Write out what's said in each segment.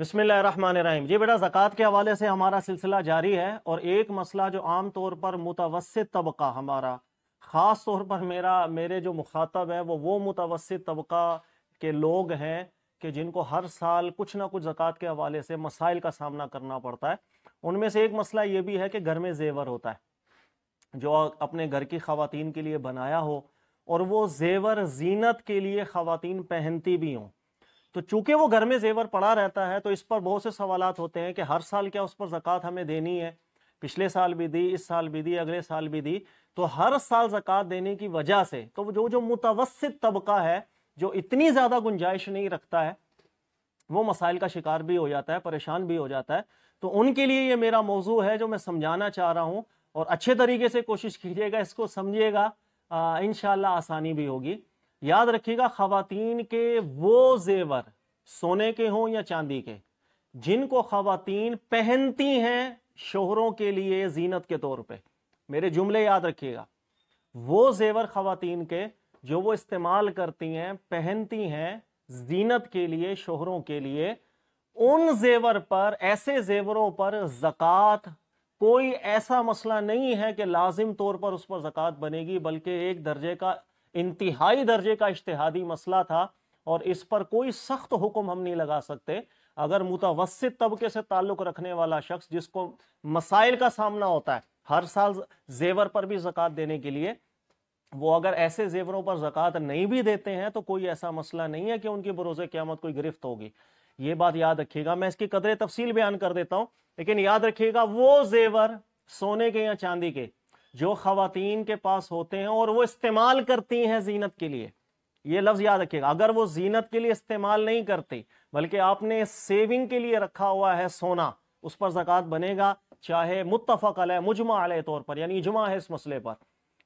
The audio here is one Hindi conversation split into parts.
बसमिलीम जी बेटा ज़क़़त के हवाले से हमारा सिलसिला जारी है और एक मसला जो आम तौर पर मुतवसत तबका हमारा ख़ास तौर पर मेरा मेरे जो मुखातब है वो वो मुतवसत तबका के लोग हैं कि जिनको हर साल कुछ ना कुछ ज़क़़त के हवाले से मसाइल का सामना करना पड़ता है उनमें से एक मसला ये भी है कि घर में जेवर होता है जो अपने घर की खातन के लिए बनाया हो और वो जेवर जीनत के लिए ख़वान पहनती भी हों तो चूंकि वो घर में जेवर पड़ा रहता है तो इस पर बहुत से सवाल होते हैं कि हर साल क्या उस पर जक़ात हमें देनी है पिछले साल भी दी इस साल भी दी अगले साल भी दी तो हर साल जक़ात देने की वजह से तो जो जो मुतवसित तबका है जो इतनी ज़्यादा गुंजाइश नहीं रखता है वो मसाइल का शिकार भी हो जाता है परेशान भी हो जाता है तो उनके लिए ये मेरा मौजू है जो मैं समझाना चाह रहा हूँ और अच्छे तरीके से कोशिश कीजिएगा इसको समझिएगा इन आसानी भी होगी याद रखिएगा खातन के वो जेवर सोने के हों या चांदी के जिनको खातन पहनती हैं शोहरों के लिए जीनत के तौर पे मेरे जुमले याद रखिएगा वो जेवर खातन के जो वो इस्तेमाल करती हैं पहनती हैं जीनत के लिए शोहरों के लिए उन जेवर पर ऐसे जेवरों पर जक़ात कोई ऐसा मसला नहीं है कि लाजिम तौर पर उस पर जक़ात बनेगी बल्कि एक दर्जे का इंतहाई दर्जे का इश्तहादी मसला था और इस पर कोई सख्त हुक्म हम नहीं लगा सकते अगर मुतवसत तबके से ताल्लुक़ रखने वाला शख्स जिसको मसाइल का सामना होता है हर साल जेवर पर भी जक़ात देने के लिए वो अगर ऐसे जेवरों पर जक़ात नहीं भी देते हैं तो कोई ऐसा मसला नहीं है कि उनकी बरोज़ क़्यामत कोई गिरफ्त होगी ये बात याद रखिएगा मैं इसकी कदर तफसील बयान कर देता हूँ लेकिन याद रखिएगा वो जेवर सोने के या चांदी के जो खातन के पास होते हैं और वो इस्तेमाल करती हैं जीनत के लिए ये लफ्ज याद रखिएगा अगर वो जीनत के लिए इस्तेमाल नहीं करती बल्कि आपने सेविंग के लिए रखा हुआ है सोना उस पर जक़ात बनेगा चाहे मुतफ़क अल मुजमा अल तौर पर यानी इजमा है इस मसले पर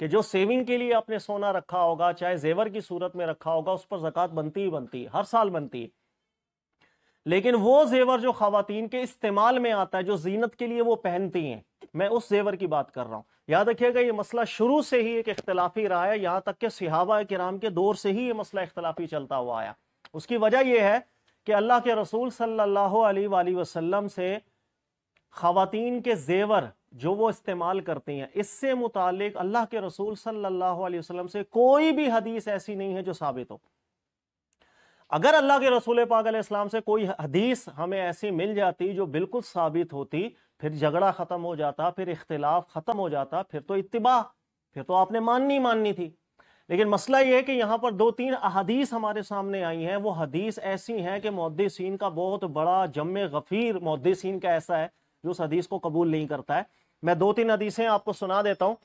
कि जो सेविंग के लिए आपने सोना रखा होगा चाहे जेवर की सूरत में रखा होगा उस पर जक़ात बनती ही बनती है हर साल बनती है लेकिन वो जेवर जो खातन के इस्तेमाल में आता है जो जीनत के लिए वो पहनती हैं मैं उस जेवर की बात कर रहा हूँ याद रखिएगा ये मसला शुरू से ही एक इख्तलाफी रहा है यहाँ तक के सिहाबा कराम के दौर से ही ये मसला इख्तलाफी चलता हुआ आया उसकी वजह यह है कि अल्लाह के रसूल सल्ला वसलम से खातन के जेवर जो वो इस्तेमाल करती हैं इससे मुतल अल्लाह के रसूल सल्लल्लाहु अलैहि से कोई भी हदीस ऐसी नहीं है जो साबित हो अगर अल्लाह के रसूल पाक इस्लाम से कोई हदीस हमें ऐसी मिल जाती जो बिल्कुल साबित होती फिर झगड़ा ख़त्म हो जाता फिर इख्तलाफ ख़त्म हो जाता फिर तो इतबा फिर तो आपने माननी माननी थी लेकिन मसला यह है कि यहाँ पर दो तीन अहदीस हमारे सामने आई हैं वो हदीस ऐसी हैं कि मोदीसिन का बहुत बड़ा जम गफ़ीर मोदीसिन का ऐसा है जो उस हदीस को कबूल नहीं करता है मैं दो तीन हदीसें आपको सुना देता हूँ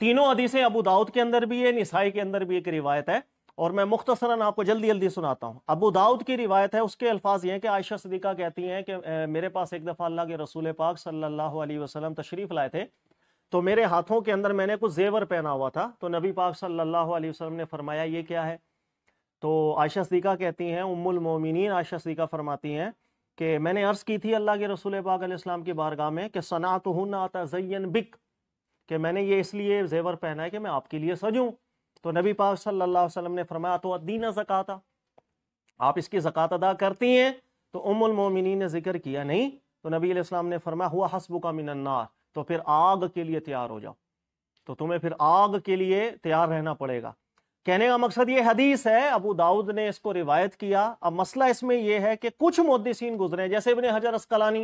तीनों हदीसें अबू दाऊद के अंदर भी है निसाई के अंदर भी एक रिवायत है और मैं मुख्तसरा आपको जल्दी जल्दी सुनाता हूँ अबू दाऊद की रिवायत है उसके अल्फाज ये हैं कि आयशा सदीक़ा कहती हैं कि मेरे पास एक दफ़ा अल्लाह के रसूल पाक सल्लल्लाहु अलैहि वसल्लम तशरीफ़ लाए थे तो मेरे हाथों के अंदर मैंने कुछ जेवर पहना हुआ था तो नबी पाक सल्लल्लाहु अलैहि वसल्लम ने फरमाया ये क्या है तो आयशा सदीक़ा कहती हैं उम्मुल मोमिनीन आयशा सदीक़ा फरमाती हैं कि मैंने अर्ज़ की थी अल्लाह के रसूल पाक की बारगाह में कि सनात आता बिक कि मैंने ये इसलिए जेवर पहना है कि मैं आपके लिए सजूँ तो नबी पाक सल्लल्लाहु अलैहि वसल्लम ने फरमाया तो दीना जक़ात आप इसकी ज़क़ात अदा करती हैं तो उमुल मोमिनी ने जिक्र किया नहीं तो नबी इस्लाम ने फरमाया हुआ हसबू का मिनन्नार तो फिर आग के लिए तैयार हो जाओ तो तुम्हें फिर आग के लिए तैयार रहना पड़ेगा कहने का मकसद ये हदीस है अबू दाऊद ने इसको रिवायत किया अब मसला इसमें यह है कि कुछ मुद्दसिन गुजरे जैसे इबन हजर अस्कलानी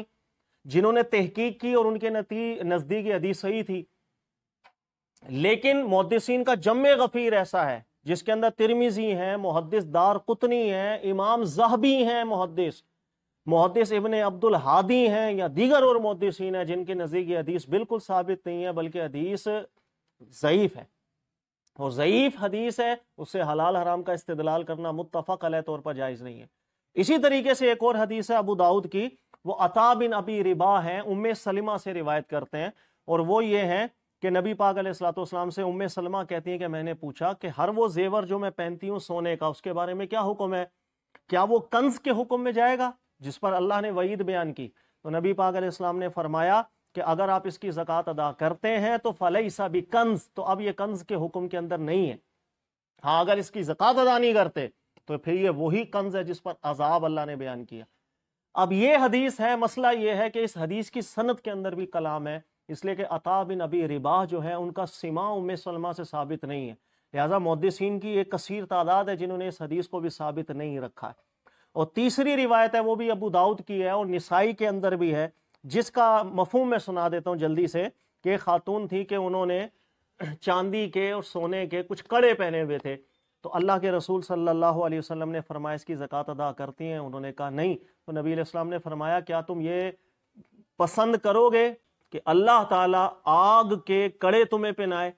जिन्होंने तहकीक की और उनके नज़दीक हदीस सही थी लेकिन मुहदसिन का जम गफ़ीर ऐसा है जिसके अंदर तिरमिजी हैं मुहदस दार कुतनी हैं इमाम जहबी हैं मुहदस मुहदस इबन अब्दुल हादी हैं या दीगर और मुहदसिन हैं जिनके नज़दीक ये हदीस बिल्कुल साबित नहीं है बल्कि हदीस ज़यीफ़ है और ज़यीफ़ हदीस है उससे हलाल हराम का इस्तलाल करना मुतफ़ अल तौर पर जायज़ नहीं है इसी तरीके से एक और हदीस है अबू दाऊद की वो अताबिन अबी रिबा हैं उम सलिमा से रिवायत करते हैं और वो ये हैं कि नबी पाक सलाम से उम्मे सलमा कहती हैं कि मैंने पूछा कि हर वो जेवर जो मैं पहनती हूँ सोने का उसके बारे में क्या हुक्म है क्या वो कंज के हुक्म में जाएगा जिस पर अल्लाह ने वईद बयान की तो नबी पाक सलाम ने फरमाया कि अगर आप इसकी जक़ात अदा करते हैं तो फलई सा भी कंज तो अब ये कंज के हुक्म के अंदर नहीं है हाँ अगर इसकी जक़ात अदा नहीं करते तो फिर ये वही कंज है जिस पर अजाब अल्लाह ने बयान किया अब ये हदीस है मसला ये है कि इस हदीस की सनत के अंदर भी कलाम है इसलिए कि अता बिन अबी रिबाह जो है उनका सिमा उम सलमा से साबित नहीं है लिहाजा मुद्दसिन की एक कसर तादाद है जिन्होंने इस हदीस को भी साबित नहीं रखा है और तीसरी रिवायत है वो भी अबू दाऊद की है और नसाई के अंदर भी है जिसका मफहम मैं सुना देता हूँ जल्दी से कि खातून थी कि उन्होंने चांदी के और सोने के कुछ कड़े पहने हुए थे तो अल्लाह के रसूल सल्लल्लाहु अलैहि वसल्लम ने फरमाया इसकी ज़क़़त अदा करती हैं उन्होंने कहा नहीं तो नबी इस्लाम ने फरमाया क्या तुम ये पसंद करोगे कि अल्लाह ताला आग के कड़े तुम्हें पहनाए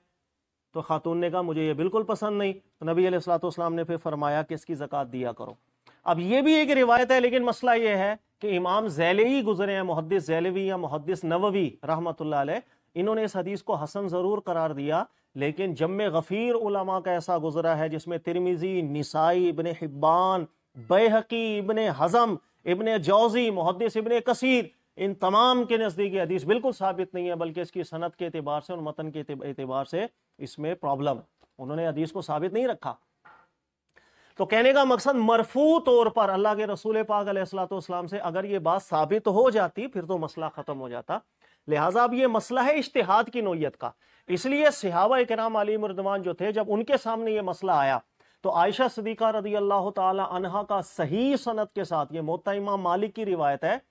तो खातून ने कहा मुझे ये बिल्कुल पसंद नहीं तो नबी सलाम ने फिर फरमाया कि इसकी जक़ात दिया करो अब ये भी एक रिवायत है लेकिन मसला ये है कि इमाम जैलवी गुजरे हैं मुहदस जैलवी या मुहदस नववी रहमत इन्होंने इस हदीस को हसन ज़रूर करार दिया लेकिन जम गफ़ीर उलमा का ऐसा गुजरा है जिसमें तिरमिजी निसाई इबन हिब्बान बेहकी इबन हज़म इबन जौजी मुहदस इबन कसीर इन तमाम के नज़दीक हदीस बिल्कुल साबित नहीं है बल्कि इसकी सनत के अतबार से और मतन के अतबार से इसमें प्रॉब्लम है उन्होंने हदीस को साबित नहीं रखा तो कहने का मकसद मरफू तौर पर अल्लाह के रसूल पाक सलाम से अगर ये बात साबित हो जाती फिर तो मसला ख़त्म हो जाता लिहाजा अब ये मसला है इश्तहाद की नोयत का इसलिए सिहावा इकराम अली मर्दवान जो थे जब उनके सामने ये मसला आया तो आयशा सदीक़ा रदी अल्लाह तहा का सही सनत के साथ ये मोता इमाम मालिक की रिवायत है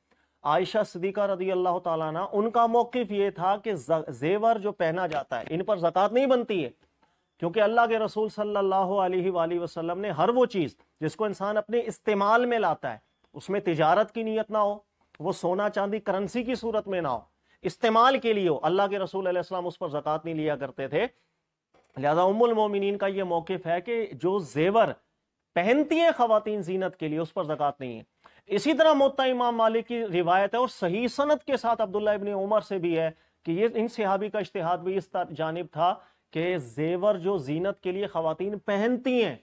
आयशा सदीका रदी अल्लाह तला उनका मौकफ ये था कि जेवर जो पहना जाता है इन पर जक़ात नहीं बनती है क्योंकि अल्लाह के रसूल सल्लल्लाहु अलैहि वसल्लम ने हर वो चीज़ जिसको इंसान अपने इस्तेमाल में लाता है उसमें तिजारत की नीयत ना हो वो सोना चांदी करंसी की सूरत में ना हो इस्तेमाल के लिए हो अल्लाह के रसूल अलैहिस्सलाम उस पर ज़क़़त नहीं लिया करते थे लिहाजा उमुल मोमिनीन का ये मौकफ है कि जो जेवर पहनती है ख़वातीन जीनत के लिए उस पर ज़क़़त नहीं है इसी तरह मोता इमाम मालिक की रिवायत है और सही सनत के साथ अब्दुल्ला इबन उमर से भी है कि ये इन सिहाबी का इश्तेहाद भी इस जानब था कि जेवर जो जीनत के लिए खातन पहनती हैं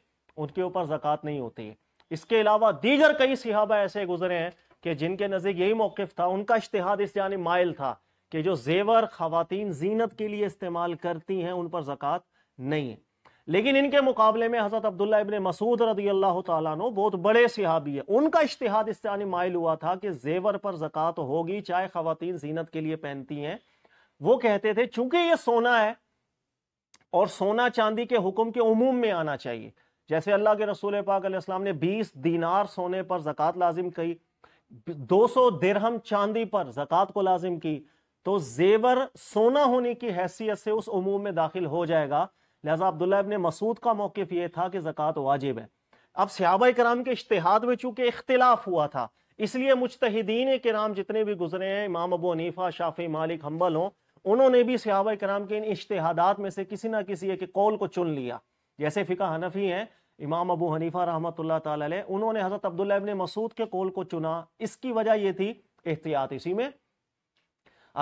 उनके ऊपर जक़ात नहीं होती है इसके अलावा दीगर कई सिहाबा ऐसे गुजरे हैं कि जिनके नज़दीक यही मौकफ़ था उनका इश्तेहाद इस जानब मायल था कि जो जेवर खातन जीनत के लिए इस्तेमाल करती हैं उन पर ज़क़़त नहीं है लेकिन इनके मुकाबले में हज़रत अब्दुल्ला इबन मसूद रदी अल्लाह तु बहुत बड़े सिहाबी है उनका इश्तिहाद इस यानी मायल हुआ था कि जेवर पर जक़ात होगी चाहे ख़वातीन जीनत के लिए पहनती हैं वो कहते थे चूंकि ये सोना है और सोना चांदी के हुक्म के उमूम में आना चाहिए जैसे अल्लाह के रसूल पाक ने बीस दीनार सोने पर जक़ात लाजिम की दो सौ दिरहम चांदी पर जक़ात को लाजिम की तो जेवर सोना होने की हैसियत से उस उमूम में दाखिल हो जाएगा लिहाजा अब्दुल्ला इबन मसूद का मौकफ ये था कि जक़ात वाजिब है अब सहाबा कराम के इश्तहाद में चूंकि इख्तिलाफ हुआ था इसलिए मुश्तदीन कराम जितने भी गुजरे हैं इमाम अबू हनीफा शाफी मालिक हम्बल हों उन्होंने भी सहाबा कराम के इन इश्तहादात में से किसी ना किसी एक कौल को चुन लिया जैसे फ़िका हनफी हैं इमाम अबू हनीफा रहमत ताली उन्होंने हज़रत अब्दुल्ला इबन मसूद के कौल को चुना इसकी वजह यह थी एहतियात इसी में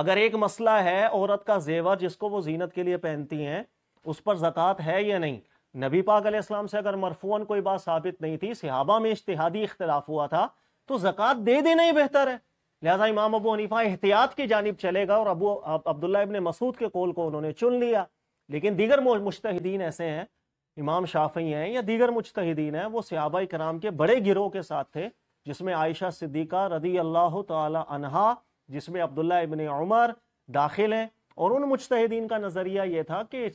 अगर एक मसला है औरत का जेवर जिसको वो जीनत के लिए पहनती हैं उस पर ज़क़़त है या नहीं नबी पाक अलैहिस्सलाम से अगर मरफून कोई बात साबित नहीं थी सिहाबा में इश्तहादी इख्तलाफ हुआ था तो ज़क़़त दे देना ही बेहतर है लिहाजा इमाम अबू हनीफा एहतियात की जानब चलेगा और अबू अब्दुल्ला इबन मसूद के कौल को उन्होंने चुन लिया लेकिन दीगर मुश्तदीन ऐसे हैं इमाम शाफी हैं या दीगर मुश्तदीन हैं वो सहाबा कराम के बड़े गिरोह के साथ थे जिसमें आयशा सिद्दीक़ा रदी अल्लाह तहा जिसमें अब्दुल्ला इबन उमर दाखिल हैं और उन मुश्तदीन का नज़रिया ये था कि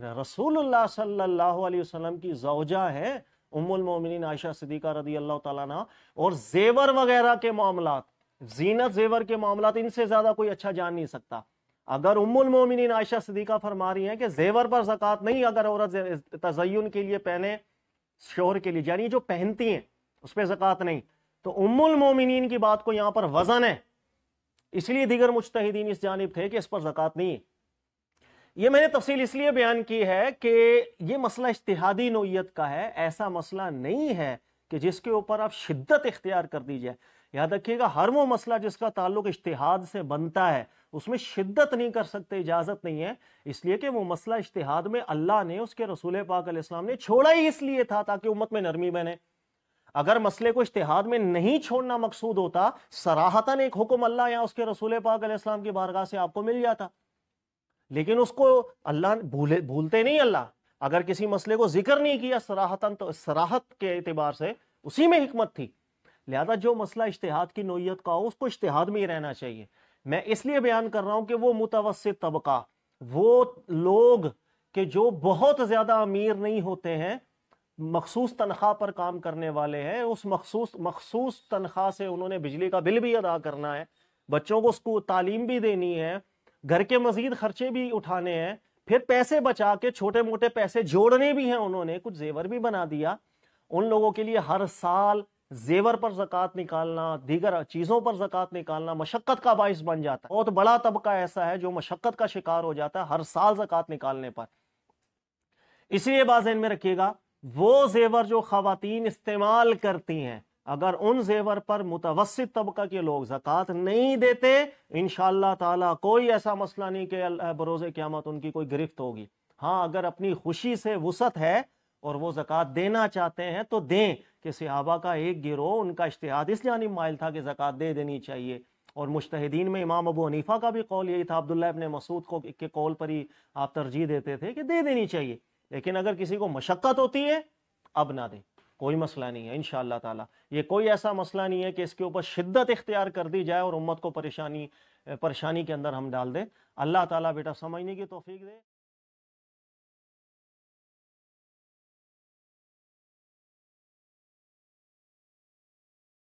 रसूलुल्लाह सल्लल्लाहु अलैहि वसल्लम की जौजा है उमुल मोमिनीन आयशा सिद्दीका रदी अल्लाह ताला और जेवर वगैरह के मामला जीनत जेवर के मामला इनसे ज्यादा कोई अच्छा जान नहीं सकता अगर उमुल मोमिनीन आयशा सिद्दीका फरमा रही है कि जेवर पर जक़ात नहीं अगर औरत तजयन के लिए पहने शोहर के लिए यानी जो पहनती हैं उस पर जक़ात नहीं तो उमुल मोमिनीन की बात को यहाँ पर वजन है इसलिए दीगर मुश्तिन इस जानब थे कि इस पर जक़ात नहीं है ये मैंने तफसील इसलिए बयान की है कि ये मसला इश्तहादी नोयत का है ऐसा मसला नहीं है कि जिसके ऊपर आप शिद्दत इख्तियार कर दी जाए याद रखिएगा हर वो मसला जिसका ताल्लुक इश्तिहाद से बनता है उसमें शिद्दत नहीं कर सकते इजाज़त नहीं है इसलिए कि वो मसला इश्तिहाद में अल्लाह ने उसके रसूल पाक इस्लाम ने छोड़ा ही इसलिए था ताकि उम्मत में नरमी बने अगर मसले को इश्तिहाद में नहीं छोड़ना मकसूद होता सराहतन एक हुक्म अल्लाह या उसके रसूल पाक इस्लाम की बारगाह से आपको मिल जाता लेकिन उसको अल्लाह भूले भूलते नहीं अल्लाह अगर किसी मसले को जिक्र नहीं किया सराहतन तो सराहत के अतबार से उसी में हमत थी लिहाजा जो मसला इश्तहाद की नोयत का हो उसको इश्तहाद में ही रहना चाहिए मैं इसलिए बयान कर रहा हूँ कि वो मुतवस तबका वो लोग के जो बहुत ज़्यादा अमीर नहीं होते हैं मखसूस तनख्वाह पर काम करने वाले हैं उस मखसूस मखसूस तनख्वाह से उन्होंने बिजली का बिल भी अदा करना है बच्चों को उसको तालीम भी देनी है घर के मजीद खर्चे भी उठाने हैं फिर पैसे बचा के छोटे मोटे पैसे जोड़ने भी हैं उन्होंने कुछ जेवर भी बना दिया उन लोगों के लिए हर साल जेवर पर जक़ात निकालना दीगर चीज़ों पर जक़ात निकालना मशक्क़त का बायस बन जाता है बहुत बड़ा तबका ऐसा है जो मशक्क़त का शिकार हो जाता है हर साल जक़ात निकालने पर इसलिए बात में रखिएगा वो जेवर जो खातन इस्तेमाल करती हैं अगर उन जेवर पर मुतवसत तबका के लोग जक़ात नहीं देते इन ताला कोई ऐसा मसला नहीं कि बरोज़ क़्यामत उनकी कोई गिरफ्त होगी हाँ अगर अपनी खुशी से वसत है और वो जक़ात देना चाहते हैं तो दें कि सिहाबा का एक गिरोह उनका इश्तहाद इस जानी माइल था कि जक़ात दे देनी चाहिए और मुश्तिन में इमाम अबू हनीफ़ा का भी कौल यही था अब्दुल्ला अपने मसूद को के कौल पर ही आप तरजीह देते थे कि दे देनी चाहिए लेकिन अगर किसी को मशक्क़त होती है अब ना दें कोई मसला नहीं है इन ताला ये कोई ऐसा मसला नहीं है कि इसके ऊपर शिद्दत इख्तियार कर दी जाए और उम्मत को परेशानी परेशानी के अंदर हम डाल दें अल्लाह ताला बेटा समझने की तोफीक दे